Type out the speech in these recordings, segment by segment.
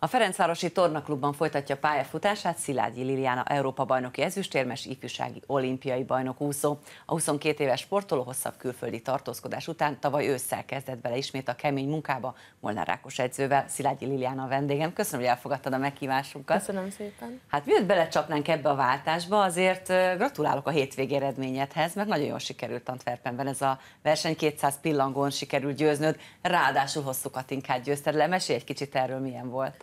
A Ferencvárosi Tornaklubban folytatja pályafutását Szilágyi Liliana Európa bajnoki ezüstérmes ifjúsági olimpiai bajnok úszó. A 22 éves sportoló hosszabb külföldi tartózkodás után tavaly ősszel kezdett bele ismét a kemény munkába Molnár Rákos edzővel. Szilágyi Liliana a vendégem. Köszönöm, hogy elfogadtad a meghívásunkat. Köszönöm szépen. Hát miért belecsapnánk ebbe a váltásba, azért gratulálok a hétvégi eredményedhez, mert nagyon jól sikerült Antwerpenben ez a verseny. 200 pillangón sikerült győznöd, ráadásul hosszú katinkát győzted le. Mesélj egy kicsit erről, milyen volt.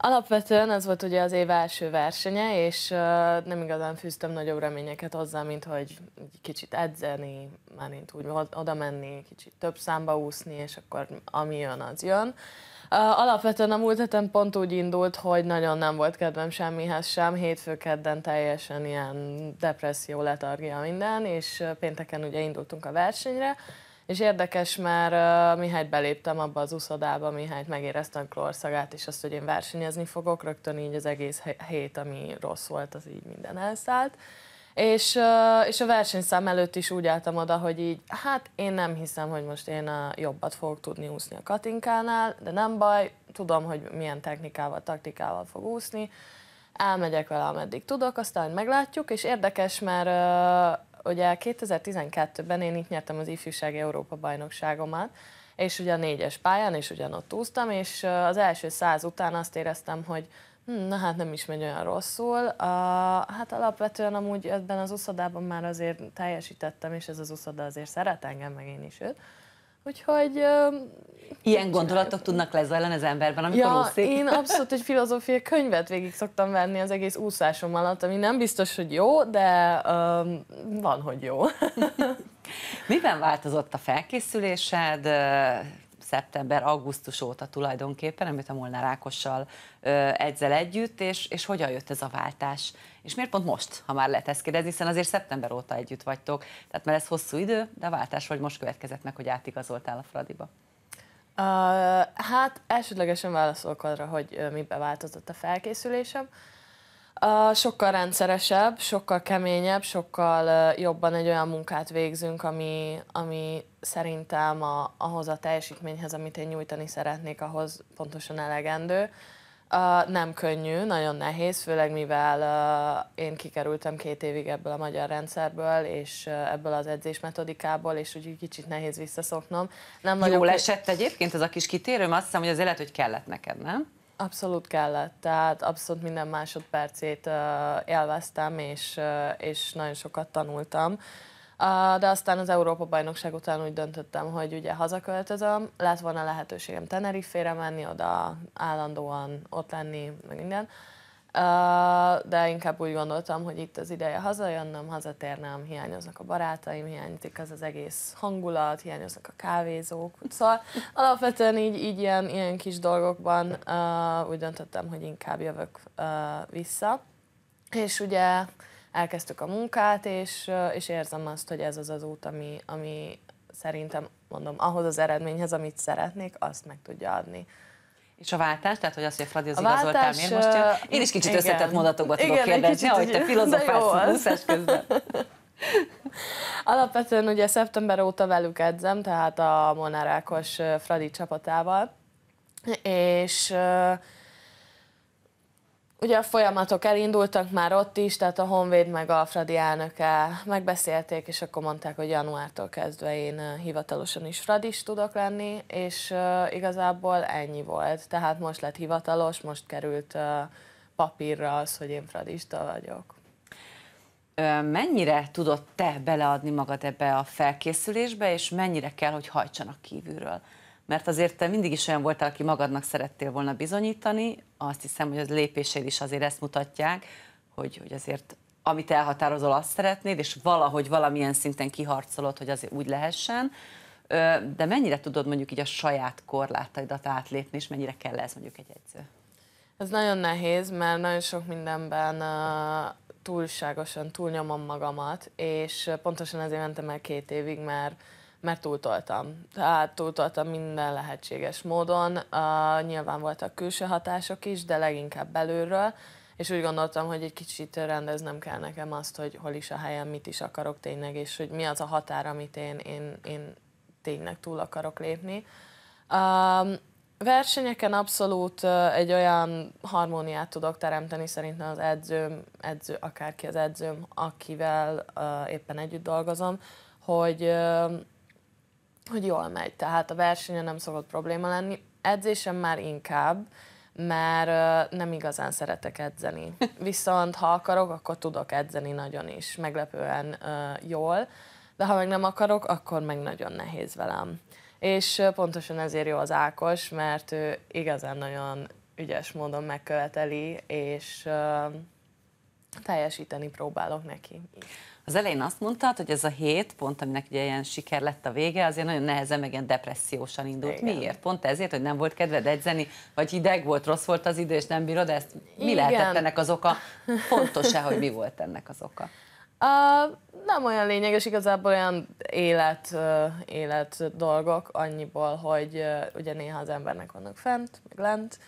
Alapvetően ez volt ugye az év első versenye, és uh, nem igazán fűztem nagyobb reményeket hozzá, mint hogy kicsit edzeni, már mint úgy oda menni, kicsit több számba úszni, és akkor ami jön, az jön. Uh, alapvetően a múlt heten pont úgy indult, hogy nagyon nem volt kedvem semmihez sem, hétfő kedden teljesen ilyen depresszió, letargia minden, és pénteken ugye indultunk a versenyre, és érdekes, mert uh, Mihályt beléptem abba az uszodába, Mihályt megéreztem klorszagát, és azt, hogy én versenyezni fogok, rögtön így az egész hét, ami rossz volt, az így minden elszállt. És, uh, és a versenyszám előtt is úgy álltam oda, hogy így, hát én nem hiszem, hogy most én a jobbat fogok tudni úszni a Katinkánál, de nem baj, tudom, hogy milyen technikával, taktikával fog úszni, elmegyek vele, ameddig tudok, aztán meglátjuk, és érdekes, mert uh, ugye 2012-ben én itt nyertem az ifjúsági Európa bajnokságomat, és ugye a négyes pályán, és ugyanott úsztam, és az első száz után azt éreztem, hogy hm, na hát nem is megy olyan rosszul. A, hát alapvetően amúgy ebben az uszodában már azért teljesítettem, és ez az uszoda azért szeret engem, meg én is őt. Úgyhogy... Ilyen gondolatok tudnak lezajlani az emberben, amikor ja, úszik? én abszolút egy filozófia könyvet végig szoktam venni az egész úszásom alatt, ami nem biztos, hogy jó, de um, van, hogy jó. Miben változott a felkészülésed? szeptember, augusztus óta tulajdonképpen, amit a Molnár Ákossal edzel együtt, és, és hogyan jött ez a váltás? És miért pont most, ha már lehet ezt kérdezni, hiszen azért szeptember óta együtt vagytok, tehát mert ez hosszú idő, de a váltás vagy most következett meg, hogy átigazoltál a Fradiba? Uh, hát elsődlegesen válaszolok arra, hogy uh, mibe változott a felkészülésem. Uh, sokkal rendszeresebb, sokkal keményebb, sokkal jobban egy olyan munkát végzünk, ami, ami szerintem a, ahhoz a teljesítményhez, amit én nyújtani szeretnék, ahhoz pontosan elegendő. Uh, nem könnyű, nagyon nehéz, főleg mivel én kikerültem két évig ebből a magyar rendszerből, és ebből az edzésmetodikából, és úgy kicsit nehéz visszaszoknom. Nem Jól esett egyébként ez a kis kitérő, azt hiszem, hogy az élet, hogy kellett neked, nem? Abszolút kellett, tehát abszolút minden másodpercét uh, élveztem, és, uh, és nagyon sokat tanultam. Uh, de aztán az Európa-bajnokság után úgy döntöttem, hogy ugye hazaköltözöm, lett volna lehetőségem Tenerife-re menni, oda állandóan ott lenni, meg minden. Uh, de inkább úgy gondoltam, hogy itt az ideje hazajönnöm, hazatérnem, hiányoznak a barátaim, hiányzik az az egész hangulat, hiányoznak a kávézók. Szóval alapvetően így, így ilyen, ilyen kis dolgokban úgy döntöttem, hogy inkább jövök vissza. És ugye elkezdtük a munkát, és, és érzem azt, hogy ez az az út, ami, ami szerintem, mondom, ahhoz az eredményhez, amit szeretnék, azt meg tudja adni. És a váltás, tehát hogy az, hogy a Fradi az igazoltál, miért most jön? Én is kicsit igen. összetett mondatokba tudok igen, kérdezni, ahogy te filozofálsz a közben. Alapvetően ugye szeptember óta velük edzem, tehát a Molnár Ákos Fradi csapatával, és Ugye a folyamatok elindultak már ott is, tehát a Honvéd meg a Fradi elnöke megbeszélték, és akkor mondták, hogy januártól kezdve én hivatalosan is Fradis tudok lenni, és uh, igazából ennyi volt. Tehát most lett hivatalos, most került uh, papírra az, hogy én Fradista vagyok. Mennyire tudod te beleadni magad ebbe a felkészülésbe, és mennyire kell, hogy hajtsanak kívülről? mert azért te mindig is olyan voltál, aki magadnak szerettél volna bizonyítani, azt hiszem, hogy az lépéseid is azért ezt mutatják, hogy, hogy azért amit elhatározol, azt szeretnéd, és valahogy valamilyen szinten kiharcolod, hogy azért úgy lehessen, de mennyire tudod mondjuk így a saját korlátaidat átlépni, és mennyire kell ez mondjuk egy edző? Ez nagyon nehéz, mert nagyon sok mindenben túlságosan túlnyomom magamat, és pontosan ezért mentem el két évig, mert mert túltoltam. Tehát túltoltam minden lehetséges módon. Uh, nyilván voltak külső hatások is, de leginkább belülről, és úgy gondoltam, hogy egy kicsit rendeznem kell nekem azt, hogy hol is a helyem, mit is akarok tényleg, és hogy mi az a határ, amit én, én, én tényleg túl akarok lépni. Uh, versenyeken abszolút egy olyan harmóniát tudok teremteni szerintem az edzőm, edző, akárki az edzőm, akivel uh, éppen együtt dolgozom, hogy uh, hogy jól megy, tehát a versenyen nem szokott probléma lenni. Edzésem már inkább, mert nem igazán szeretek edzeni. Viszont ha akarok, akkor tudok edzeni nagyon is, meglepően jól, de ha meg nem akarok, akkor meg nagyon nehéz velem. És pontosan ezért jó az Ákos, mert ő igazán nagyon ügyes módon megköveteli, és teljesíteni próbálok neki. Az elején azt mondtad, hogy ez a hét, pont aminek ugye ilyen siker lett a vége, azért nagyon nehezen, meg ilyen depressziósan indult. Igen. Miért? Pont ezért, hogy nem volt kedved edzeni, vagy hideg volt, rossz volt az idő, és nem bírod ezt? Mi Igen. lehetett ennek az oka? Fontos-e, hogy mi volt ennek az oka? Uh, nem olyan lényeges, igazából olyan élet, uh, élet dolgok, annyiból, hogy uh, ugye néha az embernek vannak fent, meg lent,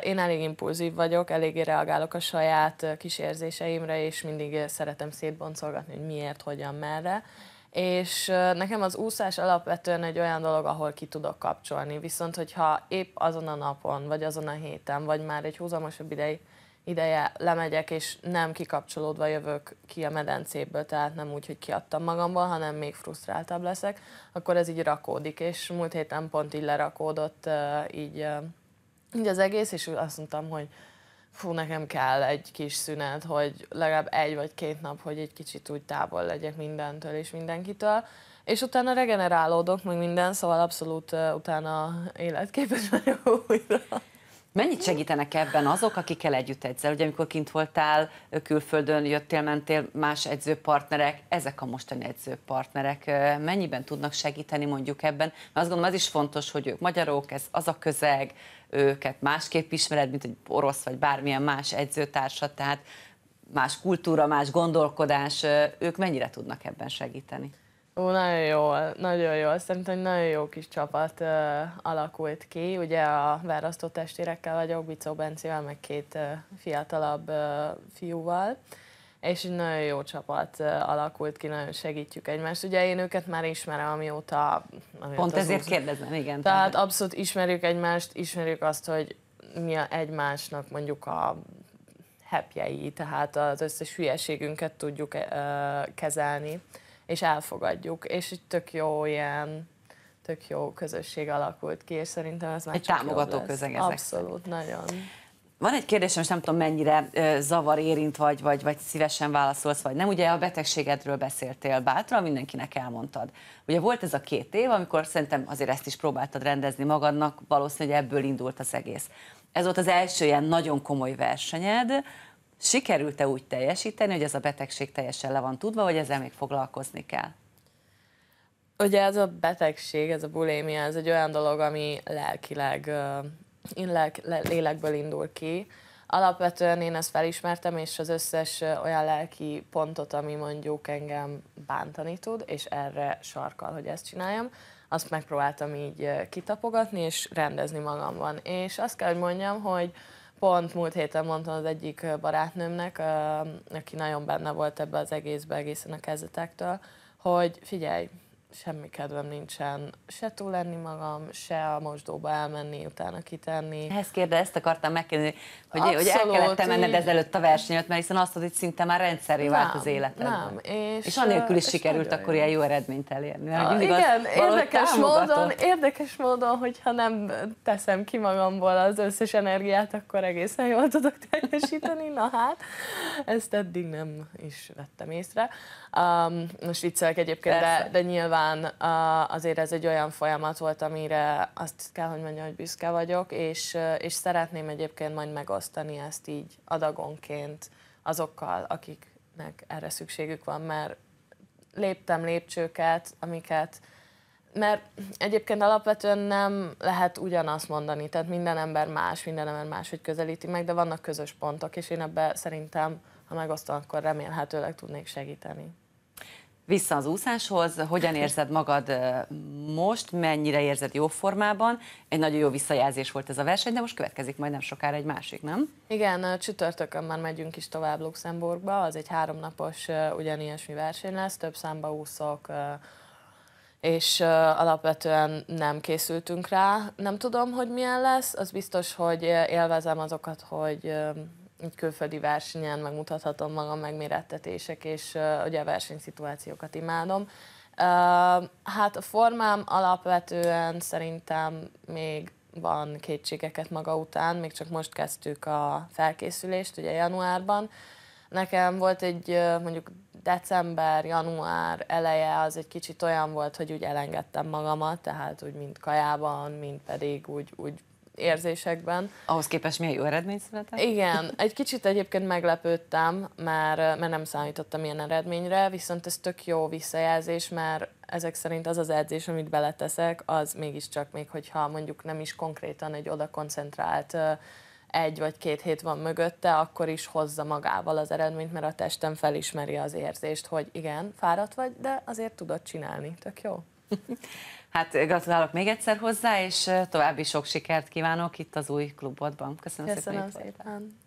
én elég impulzív vagyok, eléggé reagálok a saját kis érzéseimre, és mindig szeretem szétboncolgatni, hogy miért, hogyan, merre. És nekem az úszás alapvetően egy olyan dolog, ahol ki tudok kapcsolni. Viszont, hogyha épp azon a napon, vagy azon a héten, vagy már egy húzamosabb idei, ideje lemegyek, és nem kikapcsolódva jövök ki a medencéből, tehát nem úgy, hogy kiadtam magamból, hanem még frusztráltabb leszek, akkor ez így rakódik. És múlt héten pont így lerakódott, így így az egész, és azt mondtam, hogy fú, nekem kell egy kis szünet, hogy legalább egy vagy két nap, hogy egy kicsit úgy távol legyek mindentől és mindenkitől, és utána regenerálódok, meg minden, szóval abszolút uh, utána életképes vagyok újra. Mennyit segítenek ebben azok, akikkel együtt edzel? Ugye amikor kint voltál, külföldön jöttél, mentél, más edzőpartnerek, ezek a mostani edzőpartnerek mennyiben tudnak segíteni mondjuk ebben? Mert azt gondolom, az is fontos, hogy ők magyarok, ez az a közeg, őket másképp ismered, mint egy orosz vagy bármilyen más edzőtársa, tehát más kultúra, más gondolkodás, ők mennyire tudnak ebben segíteni? Ó, nagyon jól, nagyon jól. Szerintem egy nagyon jó kis csapat ö, alakult ki. Ugye a választó testvérekkel vagyok, Bicó Bencivel, meg két ö, fiatalabb ö, fiúval és egy nagyon jó csapat alakult ki, nagyon segítjük egymást. Ugye én őket már ismerem, amióta... amióta Pont ezért úgy... kérdezem, igen. Tehát tán. abszolút ismerjük egymást, ismerjük azt, hogy mi a egymásnak mondjuk a hepjei, tehát az összes hülyeségünket tudjuk kezelni és elfogadjuk, és egy tök jó ilyen tök jó közösség alakult ki, és szerintem ez már Egy csak támogató közeg ezek. Abszolút, nagyon. Van egy kérdésem, és nem tudom mennyire zavar érint vagy, vagy, vagy szívesen válaszolsz, vagy nem. Ugye a betegségedről beszéltél bátran, mindenkinek elmondtad. Ugye volt ez a két év, amikor szerintem azért ezt is próbáltad rendezni magadnak, valószínűleg ebből indult az egész. Ez volt az első ilyen nagyon komoly versenyed, Sikerült-e úgy teljesíteni, hogy ez a betegség teljesen le van tudva, vagy ezzel még foglalkozni kell? Ugye ez a betegség, ez a bulémia, ez egy olyan dolog, ami lelkileg, lélek, lélekből indul ki. Alapvetően én ezt felismertem, és az összes olyan lelki pontot, ami mondjuk engem bántani tud, és erre sarkal, hogy ezt csináljam, azt megpróbáltam így kitapogatni, és rendezni magamban. És azt kell, hogy mondjam, hogy Pont múlt héten mondtam az egyik barátnőmnek, aki nagyon benne volt ebbe az egészbe egészen a kezdetektől, hogy figyelj, semmi kedvem nincsen se lenni magam, se a mosdóba elmenni, utána kitenni. Ehhez kérde, ezt akartam megkérdezni, hogy, Abszolút, hogy el kellett te menned ezelőtt a versenyöt, mert hiszen azt hogy szinte már rendszeré vált az életed. Nem, és, és anélkül is és sikerült akkor ilyen jó eredményt elérni. a, ah, igen, érdekes módon, érdekes módon, hogyha nem teszem ki magamból az összes energiát, akkor egészen jól tudok teljesíteni. Na hát, ezt eddig nem is vettem észre. Um, most viccelek egyébként, de, de nyilván nyilván azért ez egy olyan folyamat volt, amire azt kell, hogy mondjam, hogy büszke vagyok, és, és szeretném egyébként majd megosztani ezt így adagonként azokkal, akiknek erre szükségük van, mert léptem lépcsőket, amiket mert egyébként alapvetően nem lehet ugyanazt mondani, tehát minden ember más, minden ember más, hogy közelíti meg, de vannak közös pontok, és én ebbe szerintem, ha megosztom, akkor remélhetőleg tudnék segíteni vissza az úszáshoz, hogyan érzed magad most, mennyire érzed jó formában. Egy nagyon jó visszajelzés volt ez a verseny, de most következik majdnem sokára egy másik, nem? Igen, csütörtökön már megyünk is tovább Luxemburgba, az egy háromnapos ugyanilyesmi verseny lesz, több számba úszok, és alapvetően nem készültünk rá. Nem tudom, hogy milyen lesz, az biztos, hogy élvezem azokat, hogy így külföldi versenyen megmutathatom magam megmérettetések, és uh, ugye a versenyszituációkat imádom. Uh, hát a formám alapvetően szerintem még van kétségeket maga után, még csak most kezdtük a felkészülést, ugye januárban. Nekem volt egy mondjuk december, január eleje az egy kicsit olyan volt, hogy úgy elengedtem magamat, tehát úgy mint kajában, mint pedig úgy, úgy érzésekben. Ahhoz képest milyen jó eredmény született? Igen, egy kicsit egyébként meglepődtem, mert, mert nem számítottam ilyen eredményre, viszont ez tök jó visszajelzés, mert ezek szerint az az edzés, amit beleteszek, az mégiscsak még, hogyha mondjuk nem is konkrétan egy oda koncentrált egy vagy két hét van mögötte, akkor is hozza magával az eredményt, mert a testem felismeri az érzést, hogy igen, fáradt vagy, de azért tudod csinálni. Tök jó. Hát gratulálok még egyszer hozzá, és további sok sikert kívánok itt az új klubodban. Köszönöm, Köszönöm szépen. szépen.